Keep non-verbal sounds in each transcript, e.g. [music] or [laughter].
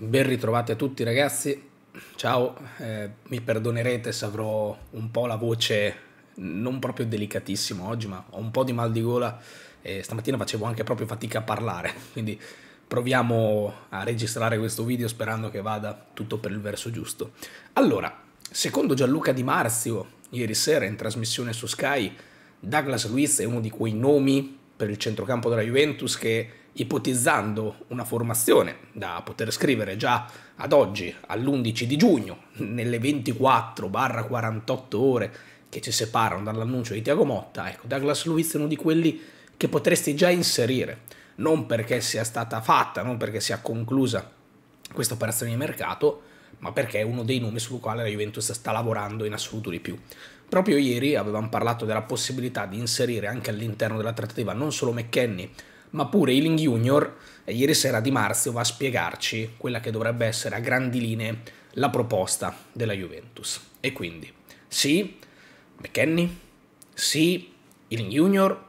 Ben ritrovati a tutti ragazzi, ciao, eh, mi perdonerete se avrò un po' la voce non proprio delicatissima oggi, ma ho un po' di mal di gola e stamattina facevo anche proprio fatica a parlare, [laughs] quindi proviamo a registrare questo video sperando che vada tutto per il verso giusto. Allora, secondo Gianluca Di Marzio, ieri sera in trasmissione su Sky, Douglas Luiz è uno di quei nomi per il centrocampo della Juventus che ipotizzando una formazione da poter scrivere già ad oggi, all'11 di giugno, nelle 24-48 ore che ci separano dall'annuncio di Tiago Motta, ecco, Douglas Luiz è uno di quelli che potresti già inserire, non perché sia stata fatta, non perché sia conclusa questa operazione di mercato, ma perché è uno dei nomi sul quale la Juventus sta lavorando in assoluto di più. Proprio ieri avevamo parlato della possibilità di inserire anche all'interno della trattativa non solo McKenny, ma pure Ealing Junior eh, ieri sera Di Marzio va a spiegarci quella che dovrebbe essere a grandi linee la proposta della Juventus. E quindi sì, McKenny, sì, Ealing Junior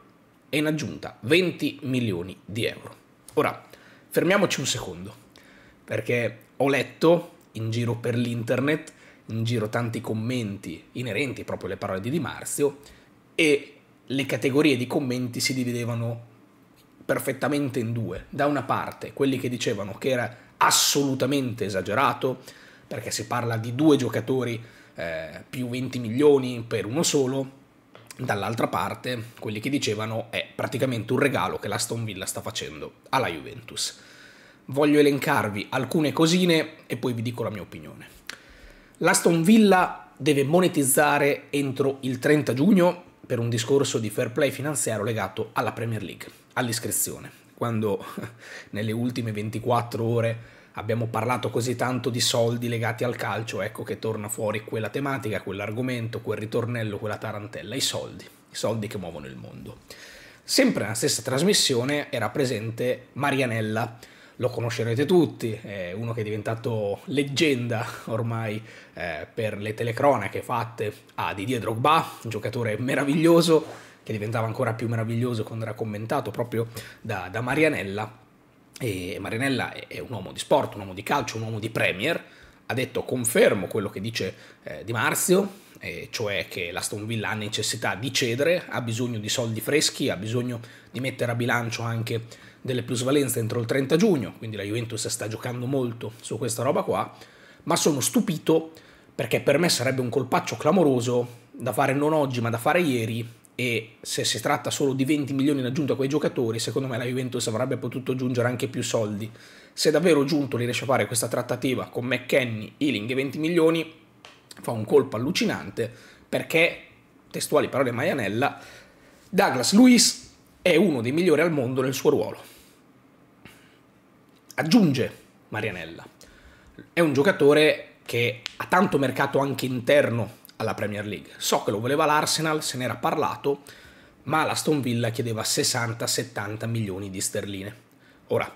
e in aggiunta 20 milioni di euro. Ora, fermiamoci un secondo, perché ho letto in giro per l'internet, in giro tanti commenti inerenti proprio alle parole di Di Marzio e le categorie di commenti si dividevano perfettamente in due. Da una parte quelli che dicevano che era assolutamente esagerato, perché si parla di due giocatori eh, più 20 milioni per uno solo, dall'altra parte quelli che dicevano è praticamente un regalo che la Stone Villa sta facendo alla Juventus. Voglio elencarvi alcune cosine e poi vi dico la mia opinione. La Stone Villa deve monetizzare entro il 30 giugno per un discorso di fair play finanziario legato alla Premier League all'iscrizione. Quando [laughs] nelle ultime 24 ore abbiamo parlato così tanto di soldi legati al calcio, ecco che torna fuori quella tematica, quell'argomento, quel ritornello, quella tarantella, i soldi, i soldi che muovono il mondo. Sempre nella stessa trasmissione era presente Marianella, lo conoscerete tutti, è uno che è diventato leggenda ormai eh, per le telecronache fatte a Didier Drogba, un giocatore meraviglioso che diventava ancora più meraviglioso quando era commentato proprio da, da Marianella. E Marianella è, è un uomo di sport, un uomo di calcio, un uomo di Premier. Ha detto confermo quello che dice eh, Di Marzio, eh, cioè che la Stone Villa ha necessità di cedere, ha bisogno di soldi freschi, ha bisogno di mettere a bilancio anche delle plusvalenze entro il 30 giugno, quindi la Juventus sta giocando molto su questa roba qua, ma sono stupito perché per me sarebbe un colpaccio clamoroso da fare non oggi ma da fare ieri e se si tratta solo di 20 milioni in aggiunta a quei giocatori, secondo me la Juventus avrebbe potuto aggiungere anche più soldi. Se davvero Giuntoli riesce a fare questa trattativa con McKenny, Ealing e 20 milioni, fa un colpo allucinante perché, testuali parole Maianella, Douglas Luis è uno dei migliori al mondo nel suo ruolo. Aggiunge Marianella, è un giocatore che ha tanto mercato anche interno alla Premier League. So che lo voleva l'Arsenal, se n'era parlato, ma l'Aston Villa chiedeva 60-70 milioni di sterline. Ora,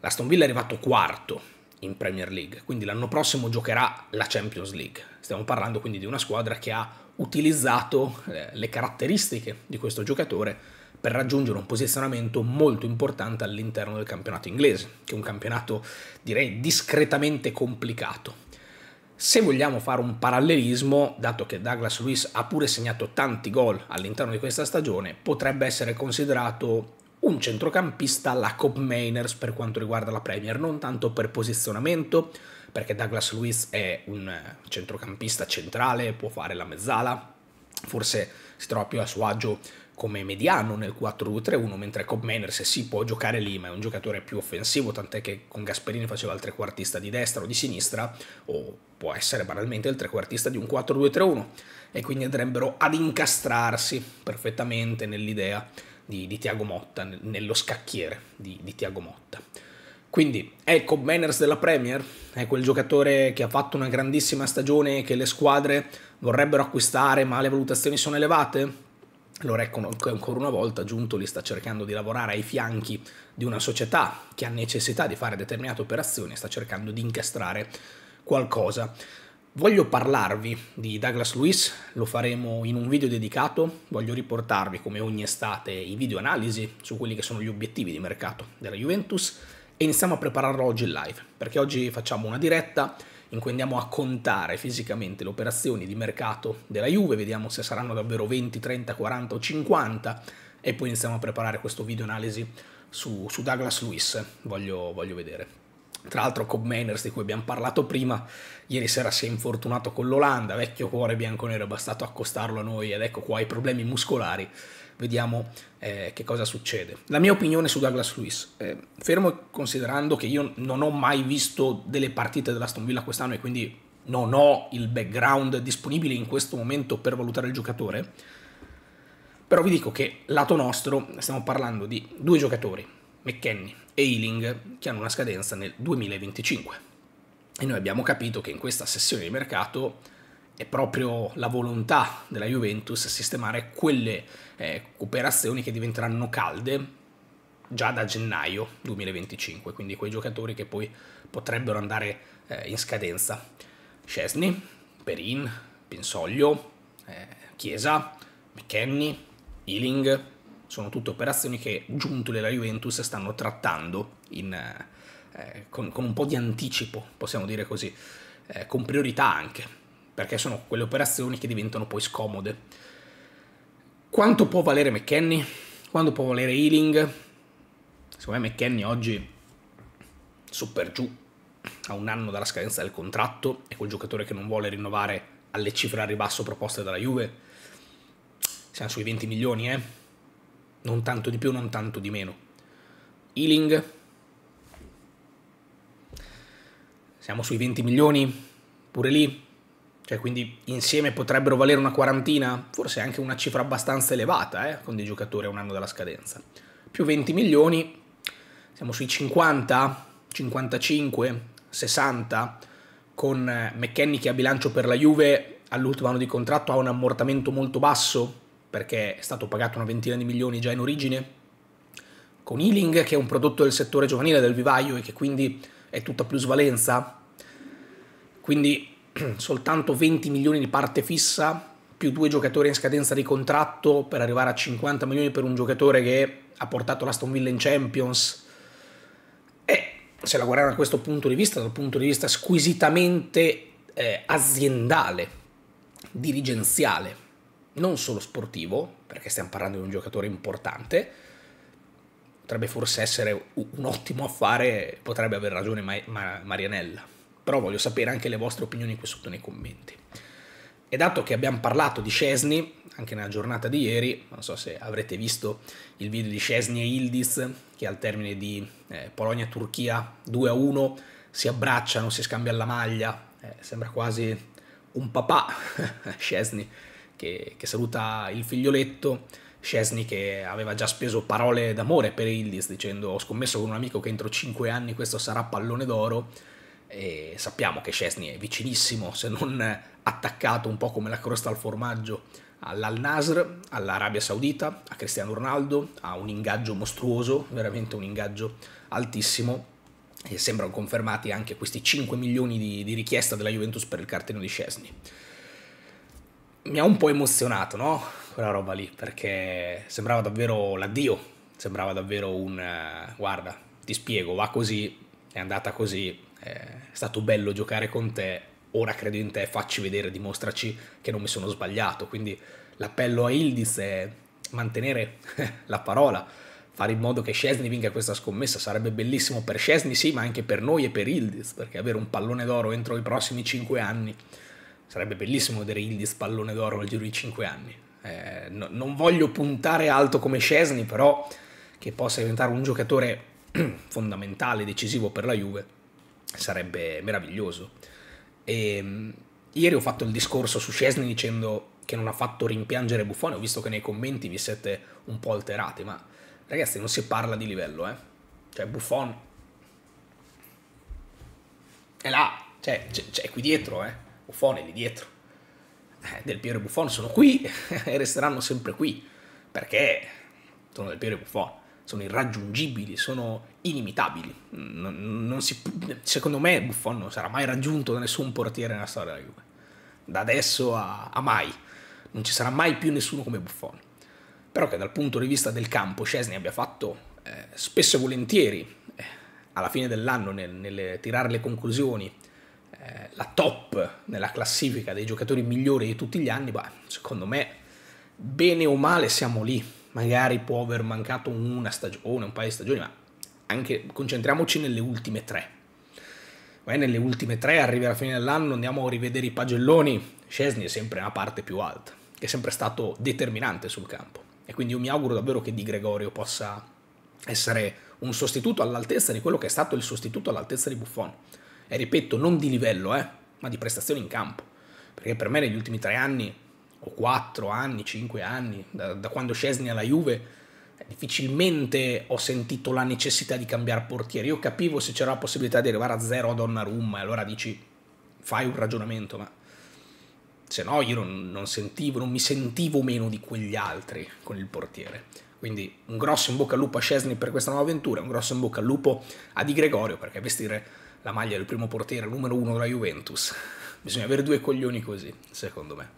l'Aston Villa è arrivato quarto in Premier League, quindi l'anno prossimo giocherà la Champions League. Stiamo parlando quindi di una squadra che ha utilizzato eh, le caratteristiche di questo giocatore per raggiungere un posizionamento molto importante all'interno del campionato inglese, che è un campionato direi discretamente complicato se vogliamo fare un parallelismo, dato che Douglas Luiz ha pure segnato tanti gol all'interno di questa stagione, potrebbe essere considerato un centrocampista alla Cop Mainers per quanto riguarda la Premier, non tanto per posizionamento, perché Douglas Luiz è un centrocampista centrale, può fare la mezzala, forse si trova più a suo agio come mediano nel 4-2-3-1, mentre Cobb Manners sì può giocare lì, ma è un giocatore più offensivo, tant'è che con Gasperini faceva il trequartista di destra o di sinistra, o può essere banalmente il trequartista di un 4-2-3-1, e quindi andrebbero ad incastrarsi perfettamente nell'idea di, di Tiago Motta, nello scacchiere di, di Tiago Motta. Quindi è il Cobb Manners della Premier? È quel giocatore che ha fatto una grandissima stagione e che le squadre vorrebbero acquistare ma le valutazioni sono elevate? Lorecco ancora una volta Giuntoli sta cercando di lavorare ai fianchi di una società che ha necessità di fare determinate operazioni e sta cercando di incastrare qualcosa. Voglio parlarvi di Douglas Lewis, lo faremo in un video dedicato, voglio riportarvi come ogni estate i video analisi su quelli che sono gli obiettivi di mercato della Juventus e iniziamo a prepararlo oggi in live, perché oggi facciamo una diretta in cui andiamo a contare fisicamente le operazioni di mercato della Juve, vediamo se saranno davvero 20, 30, 40 o 50 e poi iniziamo a preparare questo video analisi su, su Douglas Lewis, voglio, voglio vedere. Tra l'altro Cobb Manners di cui abbiamo parlato prima, ieri sera si è infortunato con l'Olanda, vecchio cuore bianco-nero, è bastato accostarlo a noi ed ecco qua i problemi muscolari vediamo eh, che cosa succede. La mia opinione su Douglas Luiz, eh, fermo considerando che io non ho mai visto delle partite dell'Aston Villa quest'anno e quindi non ho il background disponibile in questo momento per valutare il giocatore, però vi dico che lato nostro stiamo parlando di due giocatori, McKenny e Ealing, che hanno una scadenza nel 2025. E noi abbiamo capito che in questa sessione di mercato è proprio la volontà della Juventus sistemare quelle eh, operazioni che diventeranno calde già da gennaio 2025, quindi quei giocatori che poi potrebbero andare eh, in scadenza. Scesni, Perin, Pinsoglio, eh, Chiesa, McKenny, Ealing, sono tutte operazioni che giunte della Juventus stanno trattando in, eh, con, con, un po' di anticipo, possiamo dire così, eh, con priorità anche perché sono quelle operazioni che diventano poi scomode. Quanto può valere McKenny? Quanto può valere Healing? Secondo me McKenny oggi super giù a un anno dalla scadenza del contratto è quel giocatore che non vuole rinnovare alle cifre a ribasso proposte dalla Juve. Siamo sui 20 milioni, eh? Non tanto di più, non tanto di meno. Healing? Siamo sui 20 milioni, pure lì cioè, quindi insieme potrebbero valere una quarantina, forse anche una cifra abbastanza elevata, eh, con dei giocatori a un anno dalla scadenza. Più 20 milioni, siamo sui 50, 55, 60, con eh, McKenny che ha bilancio per la Juve all'ultimo anno di contratto ha un ammortamento molto basso, perché è stato pagato una ventina di milioni già in origine, con Ealing che è un prodotto del settore giovanile del vivaio e che quindi è tutta plusvalenza. Quindi [clears throat] soltanto 20 milioni di parte fissa più due giocatori in scadenza di contratto per arrivare a 50 milioni per un giocatore che ha portato l'Aston Villa in Champions. E se la guardiamo da questo punto di vista, dal punto di vista squisitamente eh, aziendale, dirigenziale, non solo sportivo, perché stiamo parlando di un giocatore importante, potrebbe forse essere un ottimo affare, potrebbe aver ragione Marianella però voglio sapere anche le vostre opinioni qui sotto nei commenti. E dato che abbiamo parlato di Scesni, anche nella giornata di ieri, non so se avrete visto il video di Scesni e Ildiz, che al termine di eh, Polonia-Turchia 2-1 si abbracciano, si scambiano la maglia, eh, sembra quasi un papà, Scesni, [laughs] che, che, saluta il figlioletto, Scesni che aveva già speso parole d'amore per Ildiz, dicendo ho scommesso con un amico che entro 5 anni questo sarà pallone d'oro, e sappiamo che Scesni è vicinissimo, se non attaccato un po' come la crosta al formaggio, all'Al Nasr, all'Arabia Saudita, a Cristiano Ronaldo, ha un ingaggio mostruoso, veramente un ingaggio altissimo. E sembrano confermati anche questi 5 milioni di, di richiesta della Juventus per il cartellino di Scesni. Mi ha un po' emozionato, no? Quella roba lì, perché sembrava davvero l'addio, sembrava davvero un... Uh, guarda, ti spiego, va così, è andata così, eh, è stato bello giocare con te, ora credo in te, facci vedere, dimostraci che non mi sono sbagliato. Quindi l'appello a Ildiz è mantenere [laughs] la parola, fare in modo che Scesni vinca questa scommessa. Sarebbe bellissimo per Scesni, sì, ma anche per noi e per Ildiz, perché avere un pallone d'oro entro i prossimi 5 anni sarebbe bellissimo vedere Ildiz pallone d'oro al giro di 5 anni. Eh, no, non voglio puntare alto come Scesni, però che possa diventare un giocatore [clears throat] fondamentale, decisivo per la Juve sarebbe meraviglioso. E, ehm, ieri ho fatto il discorso su Scesni dicendo che non ha fatto rimpiangere Buffone, ho visto che nei commenti vi siete un po' alterati, ma ragazzi non si parla di livello, eh. Cioè Buffon è là, cioè, cioè, è qui dietro, eh. Buffon è lì dietro. Eh, Del Piero e Buffon sono qui [laughs] e resteranno sempre qui, perché sono Del Piero e Buffon, sono irraggiungibili, sono inimitabili. Mm, si, secondo me Buffon non sarà mai raggiunto da nessun portiere nella storia della Juve. Da adesso a, a, mai. Non ci sarà mai più nessuno come Buffon. Però che dal punto di vista del campo Scesni abbia fatto eh, spesso e volentieri, eh, alla fine dell'anno, nel, nel, tirare le conclusioni, eh, la top nella classifica dei giocatori migliori di tutti gli anni, beh, secondo me, bene o male siamo lì. Magari può aver mancato una stagione, un paio di stagioni, ma anche concentriamoci nelle ultime tre. Beh, nelle ultime tre, arrivi alla fine dell'anno, andiamo a rivedere i pagelloni. Scesni è sempre una parte più alta, che è sempre stato determinante sul campo. E quindi io mi auguro davvero che Di Gregorio possa essere un sostituto all'altezza di quello che è stato il sostituto all'altezza di Buffon. E ripeto, non di livello, eh, ma di prestazioni in campo. Perché per me negli ultimi tre anni, o quattro anni, cinque anni, da, da quando Scesni alla Juve difficilmente ho sentito la necessità di cambiare portiere. Io capivo se c'era la possibilità di arrivare a zero a Donnarumma, e allora dici, fai un ragionamento, ma se no io non, non, sentivo, non mi sentivo meno di quegli altri con il portiere. Quindi un grosso in bocca al lupo a Scesni per questa nuova avventura, un grosso in bocca al lupo a Di Gregorio perché vestire la maglia del primo portiere numero uno della Juventus. [laughs] Bisogna avere due coglioni così, secondo me.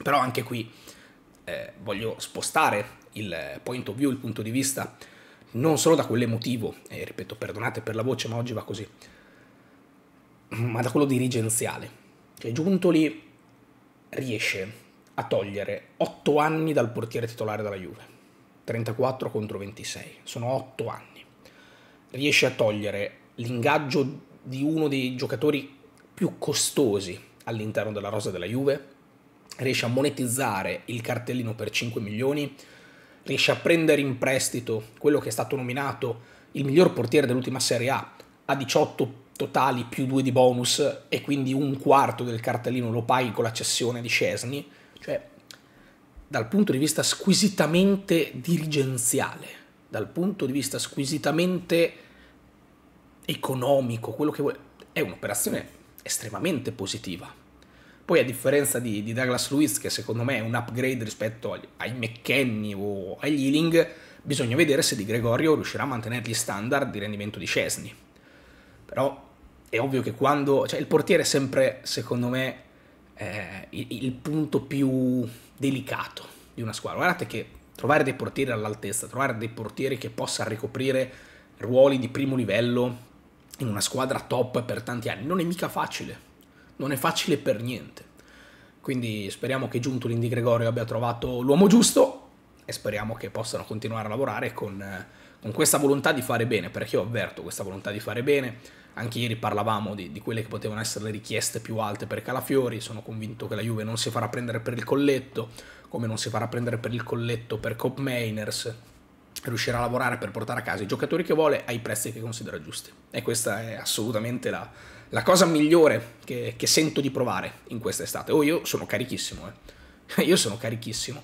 Però anche qui eh, voglio spostare il point of view, il punto di vista, non solo da quell'emotivo, e ripeto, perdonate per la voce, ma oggi va così, ma da quello dirigenziale. Cioè Giuntoli riesce a togliere 8 anni dal portiere titolare della Juve, 34 contro 26, sono 8 anni. Riesce a togliere l'ingaggio di uno dei giocatori più costosi all'interno della rosa della Juve, riesce a monetizzare il cartellino per 5 milioni, riesce a prendere in prestito quello che è stato nominato il miglior portiere dell'ultima Serie A, a 18 totali più 2 di bonus e quindi un quarto del cartellino lo paghi con la cessione di Scesni, cioè dal punto di vista squisitamente dirigenziale, dal punto di vista squisitamente economico, quello che vuoi, è un'operazione estremamente positiva. Poi a differenza di, di Douglas Lewis, che secondo me è un upgrade rispetto agli, ai McKenny o agli Ealing, bisogna vedere se Di Gregorio riuscirà a mantenere gli standard di rendimento di Cesny. Però è ovvio che quando... Cioè il portiere è sempre, secondo me, eh, il, il punto più delicato di una squadra. Guardate che trovare dei portieri all'altezza, trovare dei portieri che possano ricoprire ruoli di primo livello in una squadra top per tanti anni non è mica facile non è facile per niente. Quindi speriamo che giunto l'Indy Gregorio abbia trovato l'uomo giusto e speriamo che possano continuare a lavorare con, eh, con questa volontà di fare bene, perché io avverto questa volontà di fare bene. Anche ieri parlavamo di, di, quelle che potevano essere le richieste più alte per Calafiori, sono convinto che la Juve non si farà prendere per il colletto, come non si farà prendere per il colletto per Cop Mainers, riuscirà a lavorare per portare a casa i giocatori che vuole ai prezzi che considera giusti. E questa è assolutamente la, la cosa migliore che, che sento di provare in quest'estate. Oh, io sono carichissimo, eh. [laughs] io sono carichissimo,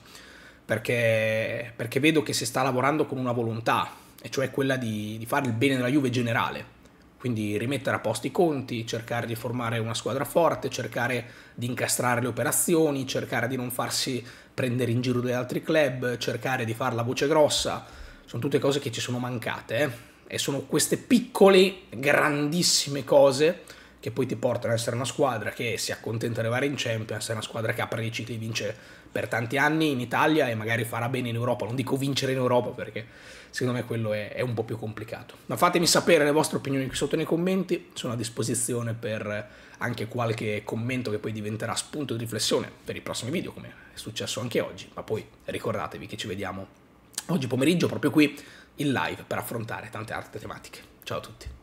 perché, perché, vedo che si sta lavorando con una volontà, e cioè quella di, di fare il bene della Juve generale, quindi rimettere a posto i conti, cercare di formare una squadra forte, cercare di incastrare le operazioni, cercare di non farsi prendere in giro dagli altri club, cercare di fare la voce grossa, sono tutte cose che ci sono mancate. Eh? E sono queste piccole, grandissime cose che poi ti portano ad essere una squadra che si accontenta di arrivare in Champions, è una squadra che apre i cicli e vince per tanti anni in Italia e magari farà bene in Europa. Non dico vincere in Europa perché secondo me quello è, è un po' più complicato. Ma fatemi sapere le vostre opinioni qui sotto nei commenti, sono a disposizione per anche qualche commento che poi diventerà spunto di riflessione per i prossimi video, come è successo anche oggi. Ma poi ricordatevi che ci vediamo oggi pomeriggio proprio qui in live per affrontare tante altre tematiche. Ciao a tutti.